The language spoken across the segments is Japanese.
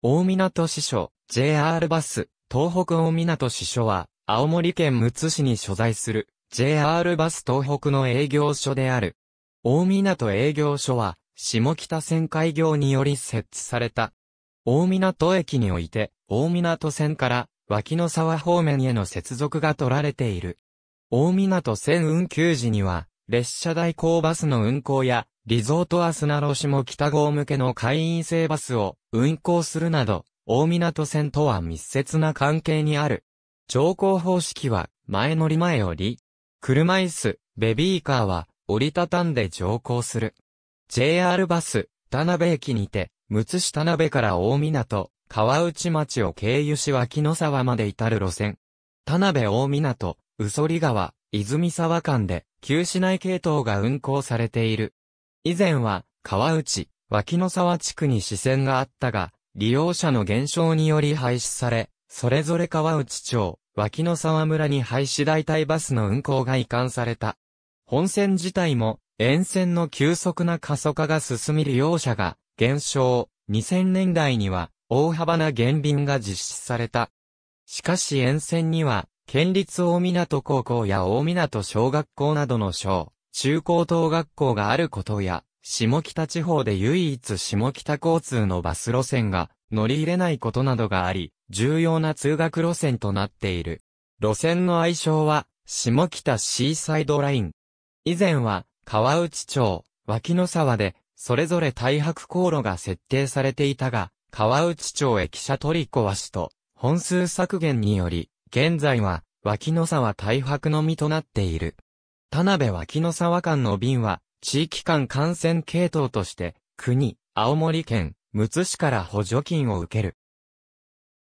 大港支所、JR バス、東北大港支所は、青森県むつ市に所在する、JR バス東北の営業所である。大港営業所は、下北線開業により設置された。大港駅において、大港線から、脇の沢方面への接続が取られている。大港線運休時には、列車代行バスの運行や、リゾートアスナロシも北号向けの会員制バスを運行するなど、大港線とは密接な関係にある。乗降方式は、前乗り前より、車椅子、ベビーカーは、折りたたんで乗降する。JR バス、田辺駅にて、むつし田辺から大港、川内町を経由し脇野沢まで至る路線。田辺大港、うそり川、泉沢間で、旧市内系統が運行されている。以前は、川内、脇野沢地区に支線があったが、利用者の減少により廃止され、それぞれ川内町、脇野沢村に廃止代替バスの運行が移管された。本線自体も、沿線の急速な過疎化が進み利用者が減少、2000年代には大幅な減便が実施された。しかし沿線には県立大港高校や大港小学校などの小、中高等学校があることや、下北地方で唯一下北交通のバス路線が乗り入れないことなどがあり、重要な通学路線となっている。路線の愛称は、下北シーサイドライン。以前は、川内町、脇野沢で、それぞれ大白航路が設定されていたが、川内町駅舎取り壊しと、本数削減により、現在は、脇の沢大白のみとなっている。田辺脇の沢間の便は、地域間感染系統として、国、青森県、むつ市から補助金を受ける。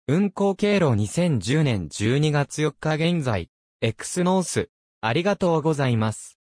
運行経路2010年12月4日現在、X ノース、ありがとうございます。